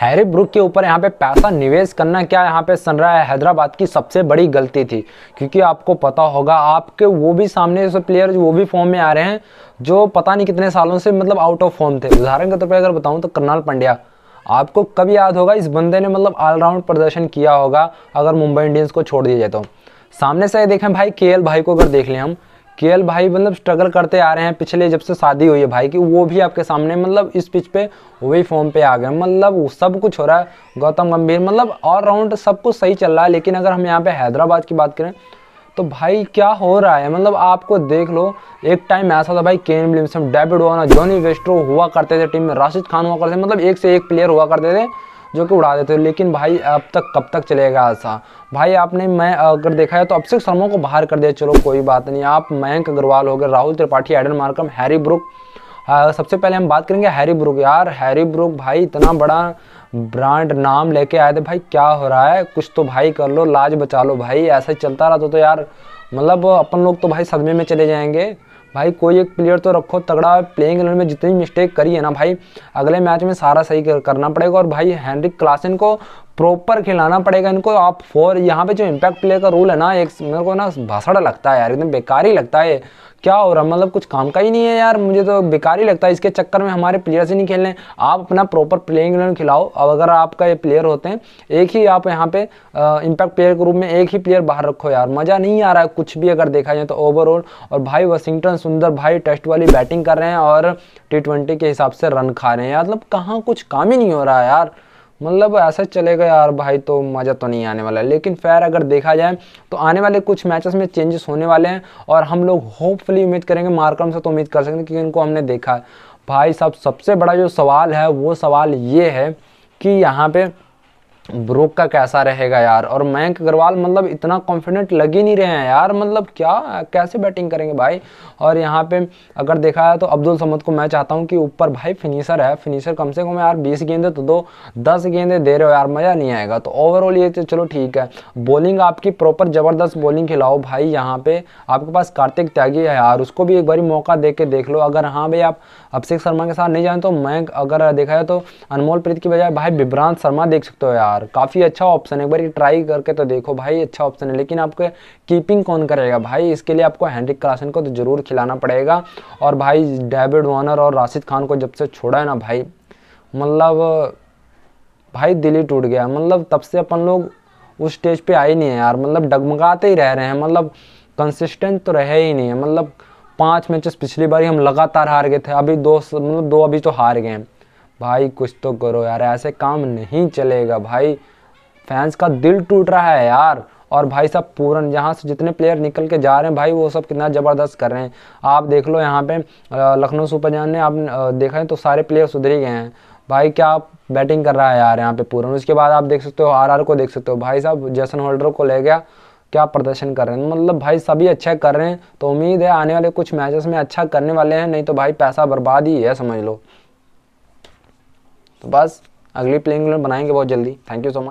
Harry Brook के ऊपर यहाँ पे पैसा निवेश करना क्या यहाँ पे सन रहा है हैदराबाद की सबसे बड़ी गलती थी क्योंकि आपको पता होगा आपके वो भी सामने से प्लेयर वो भी फॉर्म में आ रहे हैं जो पता नहीं कितने सालों से मतलब आउट ऑफ फॉर्म थे उदाहरण के तौर पर अगर बताऊँ तो करनाल पंड्या आपको कब याद होगा इस बंदे ने मतलब ऑलराउंड प्रदर्शन किया होगा अगर मुंबई इंडियंस को छोड़ दिया जाए तो सामने से देखें भाई के भाई को अगर देख लें हम केएल भाई मतलब स्ट्रगल करते आ रहे हैं पिछले जब से शादी हुई है भाई की वो भी आपके सामने मतलब इस पिच पे वही फॉर्म पे आ गए मतलब सब कुछ हो रहा है गौतम गंभीर मतलब ऑलराउंड सब कुछ सही चल रहा है लेकिन अगर हम यहाँ पे हैदराबाद की बात करें तो भाई क्या हो रहा है मतलब आपको देख लो एक टाइम ऐसा था भाई Kane Williamson David Warner Jonny वेस्ट्रो हुआ करते थे टीम में राशिद खान हुआ करते थे मतलब एक से एक प्लेयर हुआ करते थे जो कि उड़ा देते हो लेकिन भाई अब तक कब तक चलेगा ऐसा भाई आपने मैं अगर देखा है तो अभिषेक शर्मा को बाहर कर दिया चलो कोई बात नहीं आप मयंक अग्रवाल हो गए Rahul Tripathi Aiden Markram Harry Brook सबसे पहले हम बात करेंगे हैरी ब्रुक यार हैरी ब्रुक भाई इतना बड़ा ब्रांड नाम लेके आए थे भाई क्या हो रहा है कुछ तो भाई कर लो लाज बचा लो भाई ऐसा ही चलता रहा तो, तो यार मतलब अपन लोग तो भाई सदमे में चले जाएंगे भाई कोई एक प्लेयर तो रखो तगड़ा प्लेइंग इलेवन में जितनी मिस्टेक करी है ना भाई अगले मैच में सारा सही करना पड़ेगा और भाई हैंनरिक क्लासन को प्रॉपर खिलाना पड़ेगा इनको आप फोर यहाँ पे जो इम्पैक्ट प्लेयर का रूल है ना एक मेरे को ना भाषाड़ा लगता है यार एकदम बेकार ही लगता है क्या हो रहा मतलब कुछ काम का ही नहीं है यार मुझे तो बेकार ही लगता है इसके चक्कर में हमारे प्लेयर्स ही नहीं खेल रहे आप अपना प्रॉपर प्लेइंग इलेवन खिलाओ अब अगर आपका ये प्लेयर होते हैं एक ही आप यहाँ पे इम्पैक्ट प्लेयर के रूप में एक ही प्लेयर बाहर रखो यार मज़ा नहीं आ रहा है कुछ भी अगर देखा जाए तो ओवरऑल और भाई वाशिंगटन सुंदर भाई टेस्ट वाली बैटिंग कर रहे हैं और टी के हिसाब से रन खा रहे हैं यार मतलब कहाँ कुछ काम ही नहीं हो रहा है यार मतलब ऐसा चलेगा यार भाई तो मज़ा तो नहीं आने वाला है लेकिन फैर अगर देखा जाए तो आने वाले कुछ मैचेस में चेंजेस होने वाले हैं और हम लोग होपफुली उम्मीद करेंगे मार्कम से तो उम्मीद कर सकते हैं क्योंकि इनको हमने देखा भाई साहब सबसे बड़ा जो सवाल है वो सवाल ये है कि यहाँ पर ब्रोक का कैसा रहेगा यार और मयंक अग्रवाल मतलब इतना कॉन्फिडेंट लग ही नहीं रहे हैं यार मतलब क्या कैसे बैटिंग करेंगे भाई और यहाँ पे अगर देखा है तो अब्दुल समद को मैं चाहता हूँ कि ऊपर भाई फिनिशर है फिनिशर कम से कम यार बीस गेंदे तो दो दस गेंदे दे रहे हो यार मज़ा नहीं आएगा तो ओवरऑल ये चलो ठीक है बॉलिंग आपकी प्रॉपर ज़बरदस्त बॉलिंग खिलाओ भाई यहाँ पर आपके पास कार्तिक त्यागी है यार उसको भी एक बार मौका दे के देख लो अगर हाँ भाई आप अभिषेक शर्मा के साथ नहीं जाए तो मयंक अगर देखा जाए तो अनमोल प्रीत की बजाय भाई विभ्रांत शर्मा देख सकते हो यार यार काफ़ी अच्छा ऑप्शन है एक बार ये ट्राई करके तो देखो भाई अच्छा ऑप्शन है लेकिन आपके कीपिंग कौन करेगा भाई इसके लिए आपको हैंड्रिक क्लासन को तो ज़रूर खिलाना पड़ेगा और भाई डेविड वार्नर और राशिद खान को जब से छोड़ा है ना भाई मतलब भाई दिल ही टूट गया मतलब तब से अपन लोग उस स्टेज पे आए नहीं है यार मतलब डगमगाते ही रह रहे हैं मतलब कंसिस्टेंट तो रहे ही नहीं है मतलब पाँच मैचेस पिछली बार हम लगातार हार गए थे अभी दो मतलब दो अभी तो हार गए हैं भाई कुछ तो करो यार ऐसे काम नहीं चलेगा भाई फैंस का दिल टूट रहा है यार और भाई साहब पूरन यहाँ से जितने प्लेयर निकल के जा रहे हैं भाई वो सब कितना ज़बरदस्त कर रहे हैं आप देख लो यहाँ पे लखनऊ सुपर जान ने आप है तो सारे प्लेयर सुधर ही गए हैं भाई क्या आप बैटिंग कर रहा है यार यहाँ पे पूरन उसके बाद आप देख सकते हो आरआर को देख सकते हो भाई साहब जैसन होल्डर को ले गया क्या प्रदर्शन कर रहे हैं मतलब भाई सभी अच्छा कर रहे हैं तो उम्मीद है आने वाले कुछ मैचेस में अच्छा करने वाले हैं नहीं तो भाई पैसा बर्बाद ही है समझ लो तो बस अगली प्लेइंग बनाएंगे बहुत जल्दी थैंक यू सो मच